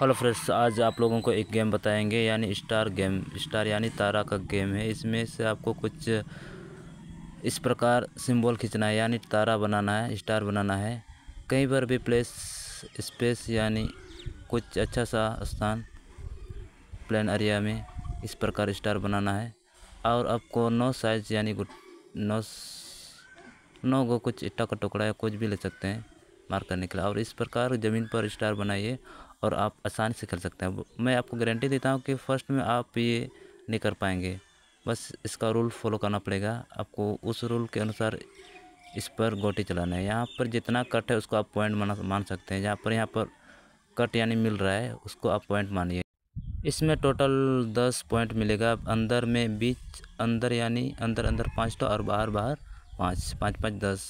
hello friends आज आप लोगों को एक गेम बताएंगे यानी स्टार गेम स्टार यानी तारा का गेम है इसमें से आपको कुछ इस प्रकार सिंबल खींचना है यानी तारा बनाना है स्टार बनाना है कहीं पर भी प्लेस स्पेस यानी कुछ अच्छा सा स्थान प्लान एरिया में इस प्रकार स्टार बनाना है और आपको नौ साइज यानी नौ नौ को कुछ इट्टा का टुकड़ा या कुछ भी ले सकते हैं मार्क करने के लिए और इस प्रकार ज़मीन पर स्टार बनाइए और आप आसानी से खेल सकते हैं मैं आपको गारंटी देता हूँ कि फ़र्स्ट में आप ये नहीं कर पाएंगे बस इसका रूल फॉलो करना पड़ेगा आपको उस रूल के अनुसार इस पर गोटी चलाना है यहाँ पर जितना कट है उसको आप पॉइंट माना मान सकते हैं जहाँ पर यहाँ पर कट यानी मिल रहा है उसको आप पॉइंट मानिए इसमें टोटल दस पॉइंट मिलेगा अंदर में बीच अंदर यानी अंदर अंदर पाँच तो और बाहर बाहर पाँच पाँच पाँच दस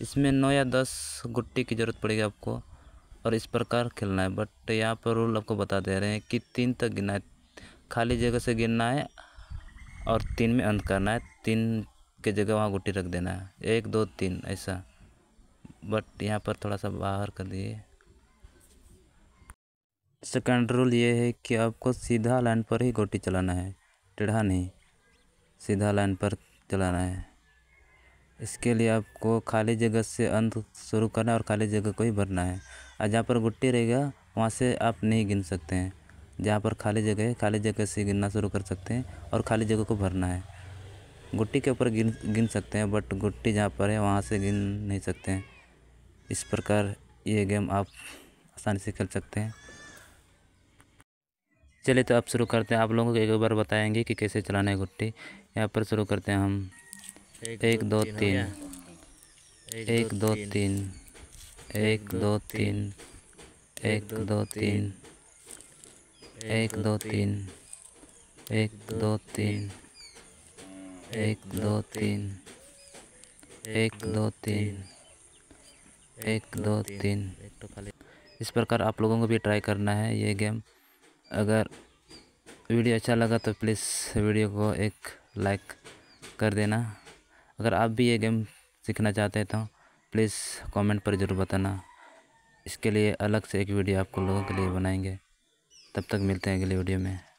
इसमें नौ या दस गुट्टी की ज़रूरत पड़ेगी आपको और इस प्रकार खेलना है बट यहाँ पर रूल आपको बता दे रहे हैं कि तीन तक गिनना है खाली जगह से गिनना है और तीन में अंत करना है तीन के जगह वहाँ गुटी रख देना है एक दो तीन ऐसा बट यहाँ पर थोड़ा सा बाहर कर दिए सेकंड रूल ये है कि आपको सीधा लाइन पर ही गोटी चलाना है टेढ़ा नहीं सीधा लाइन पर चलाना है इसके लिए आपको खाली जगह से अंत शुरू करना है और खाली जगह को ही भरना है और जहाँ पर गुट्टी रहेगा वहाँ से आप नहीं गिन सकते हैं जहाँ पर खाली जगह है खाली जगह से गिनना शुरू कर सकते हैं और खाली जगह को भरना है गुट्टी के ऊपर गिन गिन सकते हैं बट गुट्टी जहाँ पर है वहाँ से गिन नहीं सकते हैं इस प्रकार ये गेम आप आसानी से खेल सकते हैं चलिए तो आप शुरू करते हैं आप लोगों को एक बार बताएंगे कि कैसे चलाना है गुट्टी यहाँ पर शुरू करते हैं हम एक दो तीन एक दो तीन एक दो तीन एक दो तीन एक दो तीन एक दो तीन एक दो तीन एक दो तीन एक दो तीन इस प्रकार आप लोगों को भी ट्राई करना है ये गेम अगर वीडियो अच्छा लगा तो प्लीज़ वीडियो को एक लाइक कर देना अगर आप भी ये गेम सीखना चाहते हैं तो प्लीज़ कमेंट पर ज़रूर बताना इसके लिए अलग से एक वीडियो आपको लोगों के लिए बनाएंगे तब तक मिलते हैं अगले वीडियो में